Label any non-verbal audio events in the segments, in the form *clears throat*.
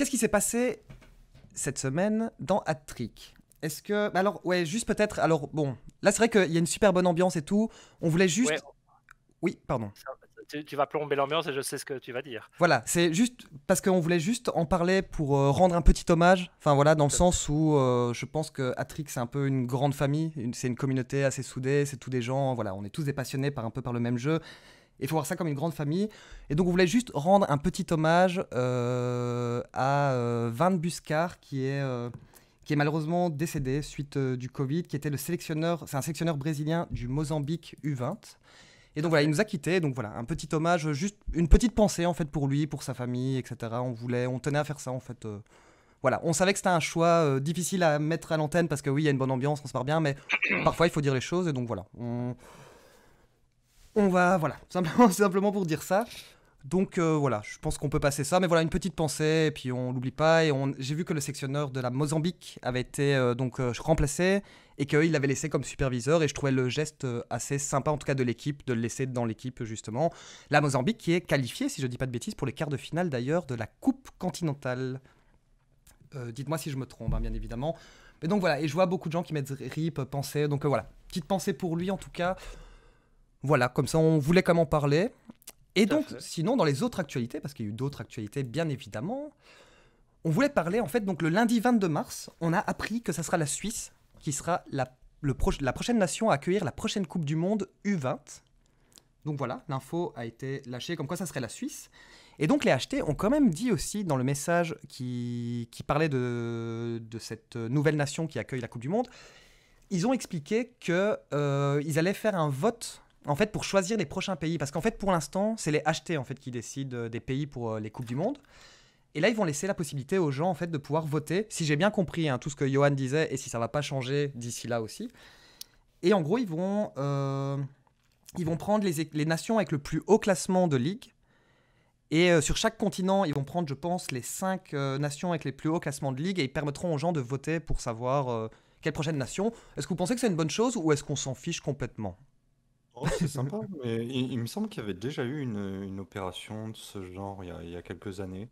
Qu'est-ce qui s'est passé cette semaine dans hat Est-ce que. Bah alors, ouais, juste peut-être. Alors, bon, là, c'est vrai qu'il y a une super bonne ambiance et tout. On voulait juste. Oui, pardon. Tu, vas plomber l'ambiance et je sais ce que tu vas dire. Voilà, c'est juste parce qu'on voulait juste en parler pour euh, rendre un petit hommage. Enfin, voilà, dans le sens où euh, je pense que Atrix, c'est un peu une grande famille. C'est une communauté assez soudée. C'est tous des gens. Voilà, on est tous des passionnés par un peu par le même jeu il faut voir ça comme une grande famille. Et donc on voulait juste rendre un petit hommage euh, à euh, Van Buscar, qui est, euh, qui est malheureusement décédé suite euh, du Covid, qui était le sélectionneur, c'est un sélectionneur brésilien du Mozambique U20. Et donc voilà, il nous a quittés. Donc voilà, un petit hommage, juste une petite pensée en fait pour lui, pour sa famille, etc. On voulait, on tenait à faire ça en fait voilà, on savait que c'était un choix difficile à mettre à l'antenne parce que oui, il y a une bonne ambiance, on se marre bien, mais *clears throat* parfois il faut dire les choses et donc voilà. On... On va, voilà, *laughs* simplement, simplement pour dire ça. Donc euh, voilà, je pense qu'on peut passer ça, mais voilà une petite pensée, et puis on l'oublie pas. Et on... j'ai vu que le sectionneur de la Mozambique avait été euh, donc euh, remplacé et qu'il l'avait laissé comme superviseur. Et je trouvais le geste assez sympa, en tout cas de l'équipe, de le laisser dans l'équipe justement. La Mozambique qui est qualifiée, si je dis pas de bêtises, pour les quarts de finale d'ailleurs de la Coupe continentale. dites-moi si je me trompe, hein, bien évidemment. Mais donc voilà, et je vois beaucoup de gens qui mettent rip, penser Donc voilà, petite pensée pour lui en tout cas. Voilà, comme ça on voulait quand même en parler. Et donc, sinon, dans les autres actualités, parce qu'il y a eu d'autres actualités, bien évidemment, on voulait parler, en fait, donc le lundi 22 mars, on a appris que ça sera la Suisse qui sera la, prochaine nation à accueillir la prochaine Coupe du Monde U20. Donc voilà, l'info a été lâchée comme quoi ça serait la Suisse. Et donc les HT ont quand même dit aussi dans le message qui, parlait de, cette nouvelle nation qui accueille la Coupe du Monde, ils ont expliqué que euh, ils allaient faire un vote en fait, pour choisir les prochains pays. Parce qu'en fait, pour l'instant, c'est les HT en fait, qui décident euh, des pays pour euh, les Coupes du Monde. Et là, ils vont laisser la possibilité aux gens en fait, de pouvoir voter, si j'ai bien compris hein, tout ce que Johan disait, et si ça ne va pas changer d'ici là aussi. Et en gros, ils vont, euh, ils vont prendre les, nations avec le plus haut classement de ligue. Et sur chaque continent, ils vont prendre, je pense, les cinq nations avec les plus hauts classements de ligue et ils permettront aux gens de voter pour savoir quelle prochaine nation. Est-ce que vous pensez que c'est une bonne chose ou est-ce qu'on s'en fiche complètement c'est *laughs* sympa, mais il, me semble qu'il y avait déjà eu une, opération de ce genre il y a, quelques années.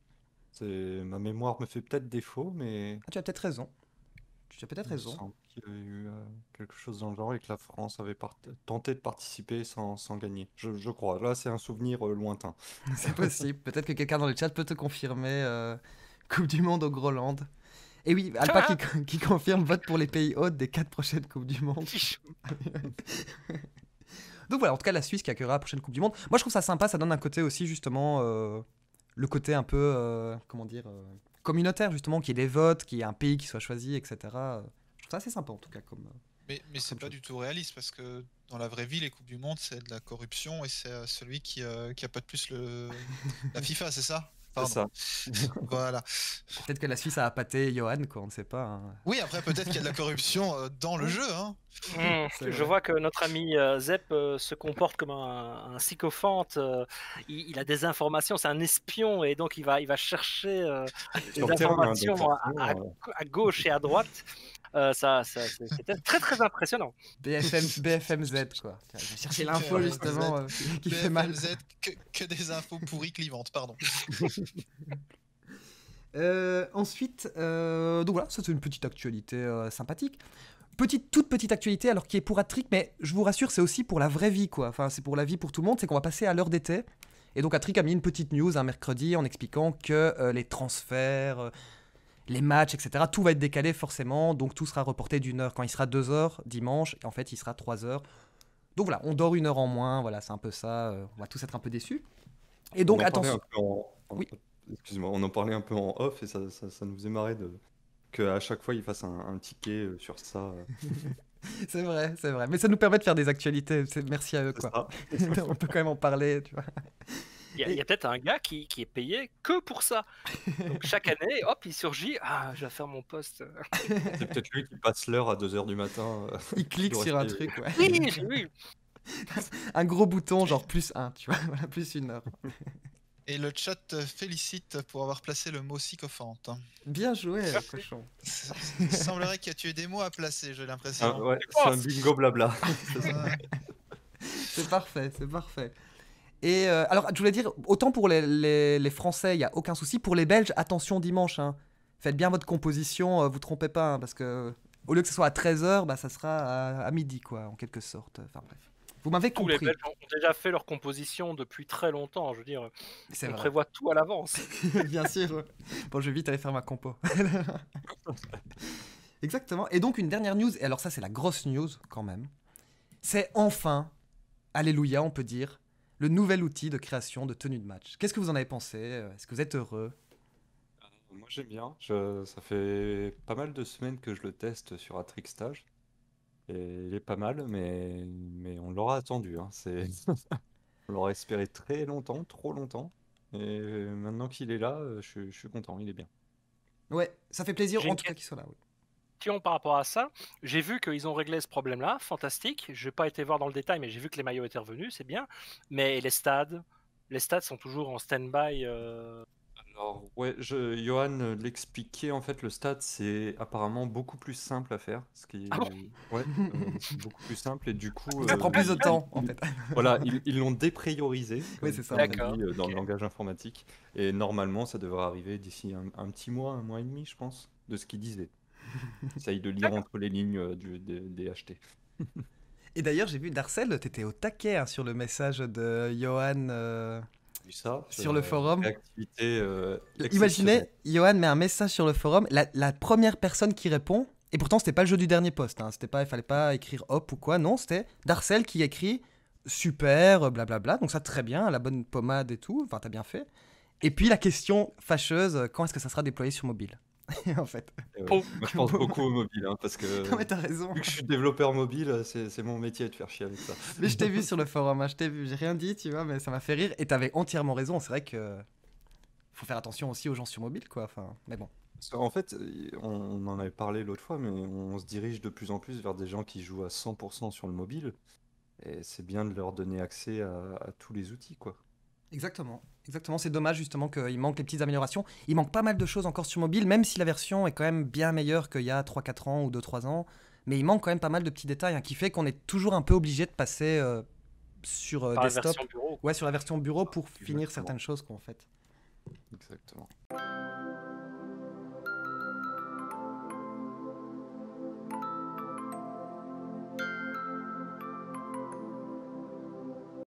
C'est- Ma mémoire me fait peut-être défaut, mais ah, tu as peut-être raison. Tu as peut-être il me semble qu'il y a eu euh, quelque chose dans le genre et que la France avait tenté de participer sans, gagner. Je, crois. Là, c'est un souvenir euh, lointain. *laughs* C'est possible. Peut-être que quelqu'un dans le chat peut te confirmer euh, Coupe du Monde au Groenland. Et oui, Alpa *laughs* qui, confirme vote pour les pays hôtes des quatre prochaines Coupes du Monde. Donc voilà, en tout cas, la Suisse qui accueillera la prochaine Coupe du Monde. Moi, je trouve ça sympa, ça donne un côté aussi, justement, euh, le côté un peu, euh, comment dire, euh, communautaire, justement, qu'il y ait des votes, qu'il y ait un pays qui soit choisi, etc. Je trouve ça assez sympa, en tout cas, comme. Mais, mais c'est pas du tout réaliste parce que dans la vraie vie, les Coupes du Monde, c'est de la corruption et c'est celui qui, qui a pas de plus le... la *laughs* FIFA, c'est ça *laughs* Peut-être que la Suisse a appâté Johan, quoi, on ne sait pas. Hein. Oui, après, peut-être qu'il y a de la corruption euh, dans le jeu. Hein. Mmh, *laughs* je vois que notre ami euh, Zep euh, se comporte comme un, sycophante. Il, a des informations, c'est un espion, et donc il va, il va chercher ah, des hein, informations à, gauche et à droite. Euh, ça, ça c'était très très impressionnant. BFM, BFMZ quoi. Je l'info justement euh, qui fait mal. BFMZ, que, des infos pourries clivantes, pardon. *laughs* Euh, ensuite, donc voilà, ça c'est une petite actualité sympathique. Petite, toute petite actualité, alors qui est pour Atric mais je vous rassure, c'est aussi pour la vraie vie, quoi. Enfin, c'est pour la vie pour tout le monde, c'est qu'on va passer à l'heure d'été. Et donc Atric a mis une petite news un hein, mercredi en expliquant que les transferts les matchs, etc. Tout va être décalé forcément, donc tout sera reporté d'une heure. Quand il sera deux heures dimanche, en fait, il sera 3 heures. Donc voilà, on dort une heure en moins, voilà, c'est un peu ça. Euh, on va tous être un peu déçus. Et donc, attention. Oui. Excuse-moi, on en parlait un peu en off et ça, ça, nous faisait marrer de... qu'à chaque fois, ils fassent un, ticket euh, sur ça. Euh. *laughs* c'est vrai, c'est vrai. Mais ça nous permet de faire des actualités. Merci à eux, *laughs* on peut quand même en parler, tu vois. Il y a, peut-être un gars qui, est payé que pour ça. Donc chaque *laughs* année, hop, il surgit. Ah, je vais faire mon poste. C'est peut-être lui qui passe l'heure à 2h du matin. Euh, il clique sur un truc, ouais. Oui, oui. un gros bouton, genre plus 1, tu vois, *laughs* plus une heure. Et le chat te félicite pour avoir placé le mot sycophante. Hein. Bien joué, cochon. Il semblerait que tu aies des mots à placer, j'ai l'impression. Ah, ouais, c'est un bingo blabla. *laughs* c'est parfait, c'est parfait. Et euh, alors, je voulais dire, autant pour les, Français, il n'y a aucun souci. Pour les Belges, attention dimanche. Hein. Faites bien votre composition, ne euh, vous trompez pas, hein, parce que euh, au lieu que ce soit à 13h, bah, ça sera à, midi, quoi, en quelque sorte. Enfin bref. Vous m'avez compris. Tous les Belges ont déjà fait leur composition depuis très longtemps, je veux dire. On prévoit tout à l'avance. *laughs* bien sûr. Bon, je vais vite aller faire ma compo. *laughs* Exactement. Et donc, une dernière news, et alors ça, c'est la grosse news quand même. C'est enfin, alléluia, on peut dire, le nouvel outil de création de tenue de match. Qu'est-ce que vous en avez pensé euh, Est-ce que vous êtes heureux euh, Moi j'aime bien. Je, ça fait pas mal de semaines que je le teste sur Atrix Stage. Et il est pas mal, mais, mais on l'aura attendu. Hein. C'est... *laughs* on l'aura espéré très longtemps, trop longtemps. Et maintenant qu'il est là, euh, je, je, suis content, il est bien. Ouais, ça fait plaisir en tout cas qu'il soit là par rapport à ça. J'ai vu qu'ils ont réglé ce problème-là, fantastique. Je n'ai pas été voir dans le détail, mais j'ai vu que les maillots étaient revenus, c'est bien. Mais les stades, les stades sont toujours en stand-by. Euh. Alors, ouais, je, Johan euh, l'expliquait, en fait, le stade, c'est apparemment beaucoup plus simple à faire. Ce qui est, ah euh, beaucoup plus simple, et du coup... Ça prend plus de ah, temps, ah. en fait. voilà, ils l'ont dépriorisé, oui, c'est ça. dans le langage informatique, et normalement, ça devrait arriver d'ici un, un, petit mois, un mois et demi, je pense, de ce qu'ils disaient. *laughs* J'essaye de lire entre les lignes euh, du, des, HT. *laughs* Et d'ailleurs, j'ai vu Darcel, étais au taquet hein, sur le message de Johan euh, sur le forum. Activité, euh, Imaginez, Johan met un message sur le forum, la, première personne qui répond, et pourtant c'était pas le jeu du dernier poste, hein, c'était pas, il fallait pas écrire hop ou quoi, non, c'était Darcel qui écrit super, blablabla, donc ça très bien, la bonne pommade et tout, enfin t'as bien fait. Et puis la question fâcheuse, quand est-ce que ça sera déployé sur mobile *laughs* en fait. je *laughs* pense beaucoup au mobile, hein, parce que. raison. Vu que je suis développeur mobile, c'est mon métier de faire chier avec ça. *laughs* mais je t'ai vu sur le forum, hein, je t'ai vu, j'ai rien dit, tu vois, mais ça m'a fait rire. Et t'avais entièrement raison, c'est vrai que. Faut faire attention aussi aux gens sur mobile, quoi. Enfin, mais bon. En fait, on en avait parlé l'autre fois, mais on se dirige de plus en plus vers des gens qui jouent à 100% sur le mobile. Et c'est bien de leur donner accès à, à tous les outils, quoi. Exactement, exactement. C'est dommage justement qu'il manque les petites améliorations. Il manque pas mal de choses encore sur mobile, même si la version est quand même bien meilleure qu'il y a 3-4 ans ou 2-3 ans. Mais il manque quand même pas mal de petits détails hein, qui fait qu'on est toujours un peu obligé de passer euh, sur euh, desktop. ouais, sur la version bureau pour finir certaines choses, qu'on fait. Exactement.